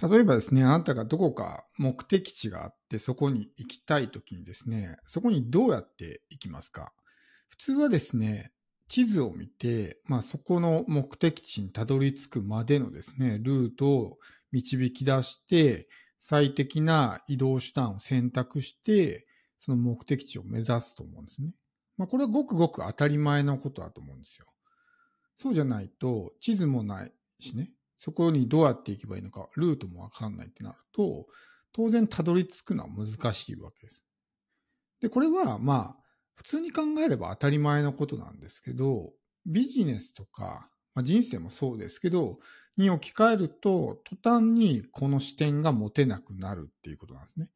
例えばですね、あなたがどこか目的地があって、そこに行きたいときにですね、そこにどうやって行きますか普通はですね、地図を見て、まあ、そこの目的地にたどり着くまでのですね、ルートを導き出して、最適な移動手段を選択して、その目的地を目指すと思うんですね。まあ、これはごくごく当たり前のことだと思うんですよ。そうじゃないと、地図もないしね、そこにどうやって行けばいいのか、ルートもわかんないってなると、当然たどり着くのは難しいわけです。で、これはまあ、普通に考えれば当たり前のことなんですけど、ビジネスとか、まあ、人生もそうですけど、に置き換えると、途端にこの視点が持てなくなるっていうことなんですね。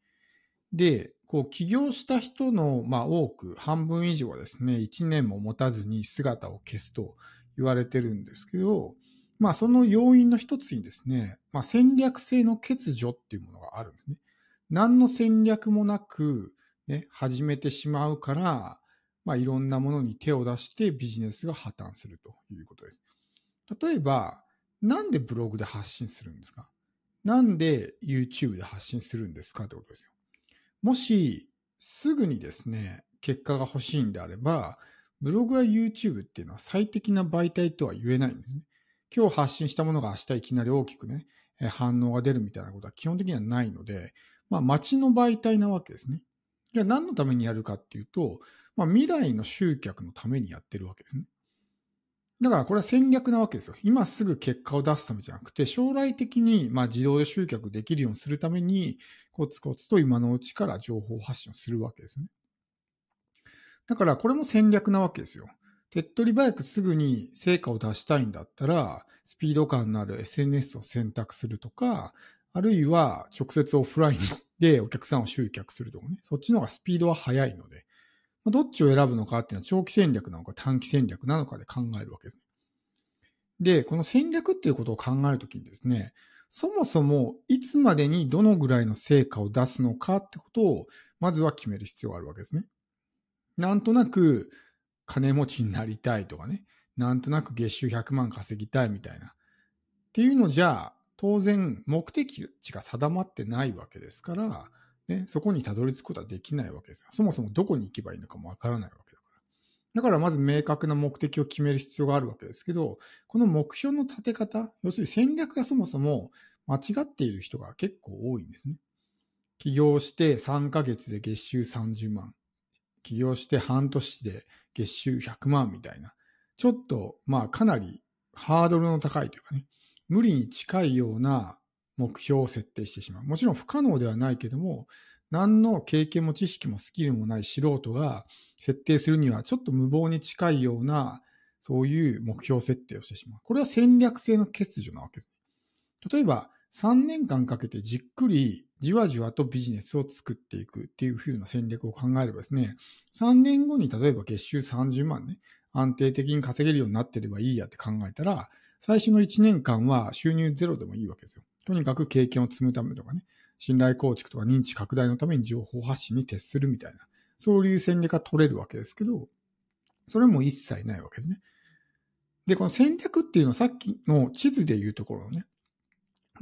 で、こう、起業した人の、まあ、多く、半分以上はですね、1年も持たずに姿を消すと言われてるんですけど、まあ、その要因の一つにですね、まあ、戦略性の欠如っていうものがあるんですね。何の戦略もなく、ね、始めてしまうから、まあ、いろんなものに手を出してビジネスが破綻するということです。例えば、なんでブログで発信するんですかなんで YouTube で発信するんですかってことですよ。もし、すぐにですね、結果が欲しいんであれば、ブログや YouTube っていうのは最適な媒体とは言えないんですね。今日発信したものが明日いきなり大きくね、反応が出るみたいなことは基本的にはないので、まあ、街の媒体なわけですね。じゃあ何のためにやるかっていうと、まあ、未来の集客のためにやってるわけですね。だからこれは戦略なわけですよ。今すぐ結果を出すためじゃなくて、将来的にまあ自動で集客できるようにするために、コツコツと今のうちから情報発信をするわけですね。だからこれも戦略なわけですよ。手っ取り早くすぐに成果を出したいんだったら、スピード感のある SNS を選択するとか、あるいは直接オフラインでお客さんを集客するとかね、そっちの方がスピードは速いので、どっちを選ぶのかっていうのは長期戦略なのか短期戦略なのかで考えるわけですね。で、この戦略っていうことを考えるときにですね、そもそもいつまでにどのぐらいの成果を出すのかってことを、まずは決める必要があるわけですね。なんとなく、金持ちになりたいとかね、なんとなく月収100万稼ぎたいみたいな。っていうのじゃ、当然目的地が定まってないわけですから、ね、そこにたどり着くことはできないわけですよ。そもそもどこに行けばいいのかもわからないわけだから。だからまず明確な目的を決める必要があるわけですけど、この目標の立て方、要するに戦略がそもそも間違っている人が結構多いんですね。起業して3ヶ月で月収30万。起業して半年で月収100万みたいな、ちょっと、まあ、かなりハードルの高いというかね、無理に近いような目標を設定してしまう。もちろん不可能ではないけども、何の経験も知識もスキルもない素人が設定するにはちょっと無謀に近いような、そういう目標設定をしてしまう。これは戦略性の欠如なわけです。例えば、3年間かけてじっくりじわじわとビジネスを作っていくっていう風な戦略を考えればですね、3年後に例えば月収30万ね、安定的に稼げるようになってればいいやって考えたら、最初の1年間は収入ゼロでもいいわけですよ。とにかく経験を積むためとかね、信頼構築とか認知拡大のために情報発信に徹するみたいな、そういう戦略が取れるわけですけど、それも一切ないわけですね。で、この戦略っていうのはさっきの地図でいうところのね、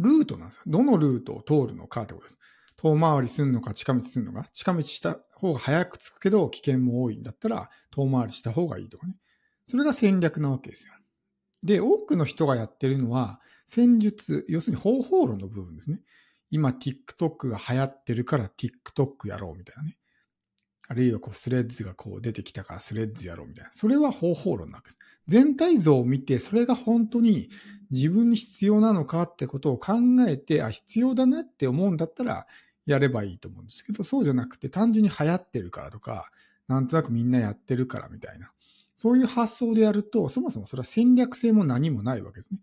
ルートなんですよ。どのルートを通るのかってことです。遠回りするのか、近道するのか。近道した方が早く着くけど、危険も多いんだったら、遠回りした方がいいとかね。それが戦略なわけですよ。で、多くの人がやってるのは、戦術、要するに方法論の部分ですね。今、TikTok が流行ってるから TikTok やろうみたいなね。あるいはこうスレッズがこう出てきたからスレッズやろうみたいな。それは方法論なわけです。全体像を見て、それが本当に自分に必要なのかってことを考えて、あ、必要だなって思うんだったらやればいいと思うんですけど、そうじゃなくて単純に流行ってるからとか、なんとなくみんなやってるからみたいな。そういう発想でやると、そもそもそれは戦略性も何もないわけですね。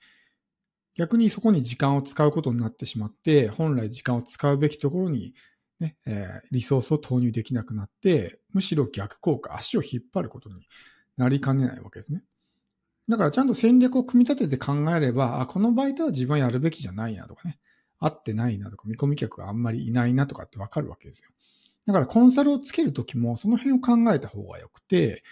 逆にそこに時間を使うことになってしまって、本来時間を使うべきところにね、えー、リソースを投入できなくなって、むしろ逆効果、足を引っ張ることになりかねないわけですね。だからちゃんと戦略を組み立てて考えれば、あ、このバイトは自分やるべきじゃないなとかね、合ってないなとか、見込み客があんまりいないなとかってわかるわけですよ。だからコンサルをつけるときもその辺を考えた方がよくて、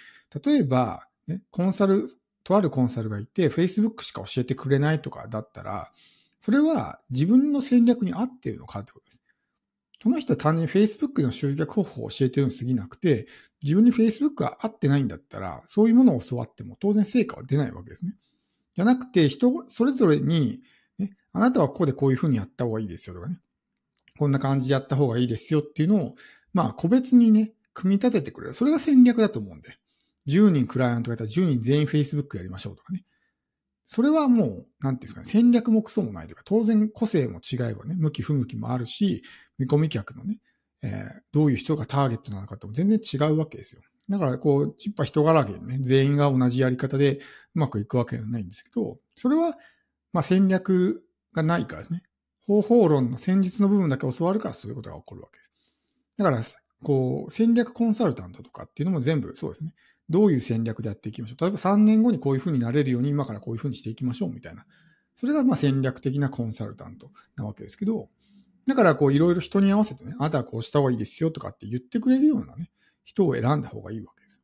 例えば、ね、コンサル、とあるコンサルがいて、Facebook しか教えてくれないとかだったら、それは自分の戦略に合っているのかってことです。この人は単に Facebook の集客方法を教えてるに過ぎなくて、自分に Facebook が合ってないんだったら、そういうものを教わっても当然成果は出ないわけですね。じゃなくて、人それぞれに、ね、あなたはここでこういうふうにやった方がいいですよとかね。こんな感じでやった方がいいですよっていうのを、まあ個別にね、組み立ててくれる。それが戦略だと思うんで。10人クライアントがいたら10人全員 Facebook やりましょうとかね。それはもう、なんていうんですかね、戦略もクソもないというか、当然個性も違えばね、向き不向きもあるし、見込み客のね、えー、どういう人がターゲットなのかとも全然違うわけですよ。だから、こう、チッパ人柄でね、全員が同じやり方でうまくいくわけではないんですけど、それは、まあ戦略がないからですね。方法論の戦術の部分だけ教わるからそういうことが起こるわけです。だから、こう、戦略コンサルタントとかっていうのも全部そうですね。どういう戦略でやっていきましょう。例えば3年後にこういうふうになれるように今からこういうふうにしていきましょうみたいな。それがまあ戦略的なコンサルタントなわけですけど、だからこういろいろ人に合わせてね、あなたはこうした方がいいですよとかって言ってくれるようなね、人を選んだ方がいいわけです。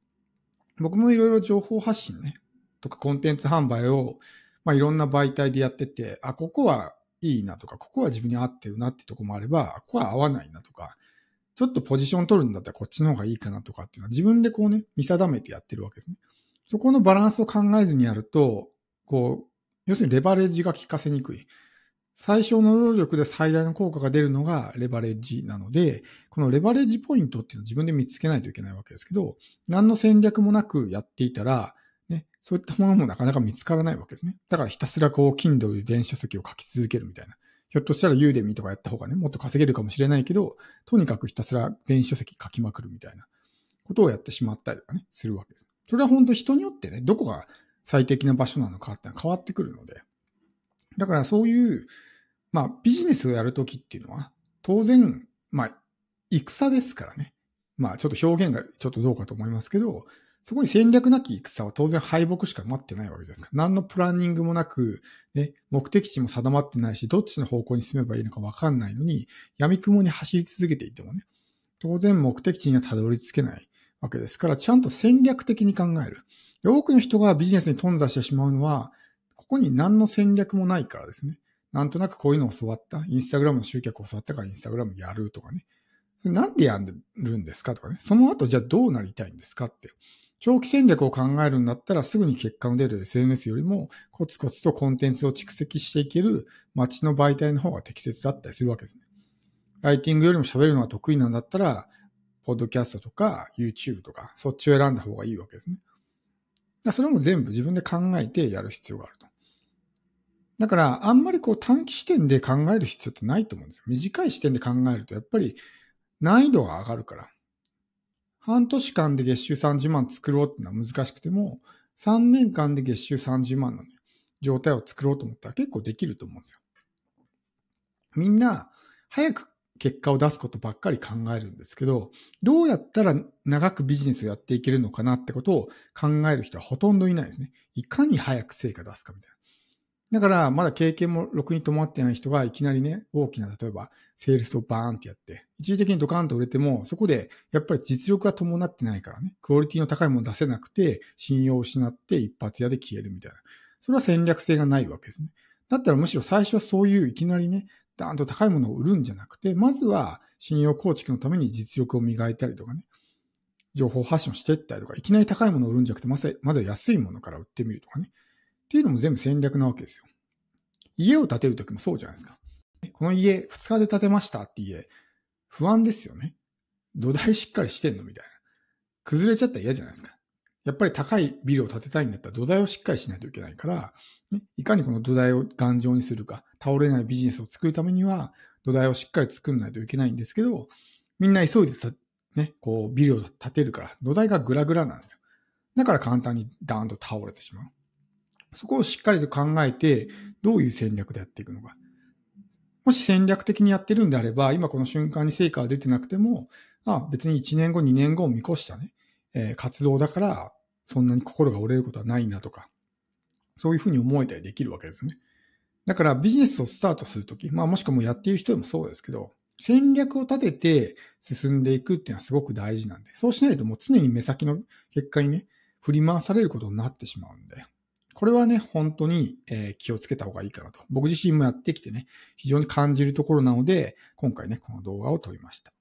僕もいろいろ情報発信ね、とかコンテンツ販売を、まあいろんな媒体でやってて、あ、ここはいいなとか、ここは自分に合ってるなってとこもあれば、ここは合わないなとか、ちょっとポジション取るんだったらこっちの方がいいかなとかっていうのは自分でこうね、見定めてやってるわけですね。そこのバランスを考えずにやると、こう、要するにレバレッジが効かせにくい。最小の労力で最大の効果が出るのがレバレッジなので、このレバレッジポイントっていうのを自分で見つけないといけないわけですけど、何の戦略もなくやっていたら、ね、そういったものもなかなか見つからないわけですね。だからひたすらこう、Kindle で電子書籍を書き続けるみたいな。ひょっとしたらユーデミーとかやった方がね、もっと稼げるかもしれないけど、とにかくひたすら電子書籍書きまくるみたいなことをやってしまったりとかね、するわけです。それは本当人によってね、どこが最適な場所なのかってのは変わってくるので。だからそういう、まあビジネスをやるときっていうのは、当然、まあ、戦ですからね。まあちょっと表現がちょっとどうかと思いますけど、そこに戦略なき戦は当然敗北しか待ってないわけじゃないですか。何のプランニングもなく、ね、目的地も定まってないし、どっちの方向に進めばいいのかわかんないのに、闇雲に走り続けていてもね、当然目的地にはたどり着けないわけですから、ちゃんと戦略的に考える。多くの人がビジネスに頓挫してしまうのは、ここに何の戦略もないからですね。なんとなくこういうのを教わった。インスタグラムの集客を教わったからインスタグラムやるとかね。なんでやるんですかとかね。その後じゃあどうなりたいんですかって。長期戦略を考えるんだったらすぐに結果の出る SNS よりもコツコツとコンテンツを蓄積していける街の媒体の方が適切だったりするわけですね。ライティングよりも喋るのが得意なんだったら、ポッドキャストとか YouTube とか、そっちを選んだ方がいいわけですね。それも全部自分で考えてやる必要があると。だから、あんまりこう短期視点で考える必要ってないと思うんですよ。短い視点で考えると、やっぱり難易度が上がるから。半年間で月収30万作ろうってのは難しくても、3年間で月収30万の、ね、状態を作ろうと思ったら結構できると思うんですよ。みんな、早く結果を出すことばっかり考えるんですけど、どうやったら長くビジネスをやっていけるのかなってことを考える人はほとんどいないですね。いかに早く成果出すかみたいな。だから、まだ経験もろくにまってない人がいきなりね、大きな、例えば、セールスをバーンってやって、一時的にドカーンと売れても、そこで、やっぱり実力が伴ってないからね、クオリティの高いもの出せなくて、信用を失って一発屋で消えるみたいな。それは戦略性がないわけですね。だったらむしろ最初はそういういきなりね、ダーンと高いものを売るんじゃなくて、まずは信用構築のために実力を磨いたりとかね、情報発信をしていったりとか、いきなり高いものを売るんじゃなくて、まずは安いものから売ってみるとかね。っていうのも全部戦略なわけですよ。家を建てるときもそうじゃないですか。この家、2日で建てましたって家、不安ですよね。土台しっかりしてんのみたいな。崩れちゃったら嫌じゃないですか。やっぱり高いビルを建てたいんだったら土台をしっかりしないといけないから、ね、いかにこの土台を頑丈にするか、倒れないビジネスを作るためには、土台をしっかり作んないといけないんですけど、みんな急いでね、こうビルを建てるから、土台がグラグラなんですよ。だから簡単にダーンと倒れてしまう。そこをしっかりと考えて、どういう戦略でやっていくのか。もし戦略的にやってるんであれば、今この瞬間に成果が出てなくても、あ別に1年後、2年後を見越したね、えー、活動だから、そんなに心が折れることはないなとか、そういうふうに思えたりできるわけですね。だからビジネスをスタートするとき、まあもしくはもうやっている人でもそうですけど、戦略を立てて進んでいくっていうのはすごく大事なんで、そうしないともう常に目先の結果にね、振り回されることになってしまうんで。これはね、本当に、え気をつけた方がいいかなと。僕自身もやってきてね、非常に感じるところなので、今回ね、この動画を撮りました。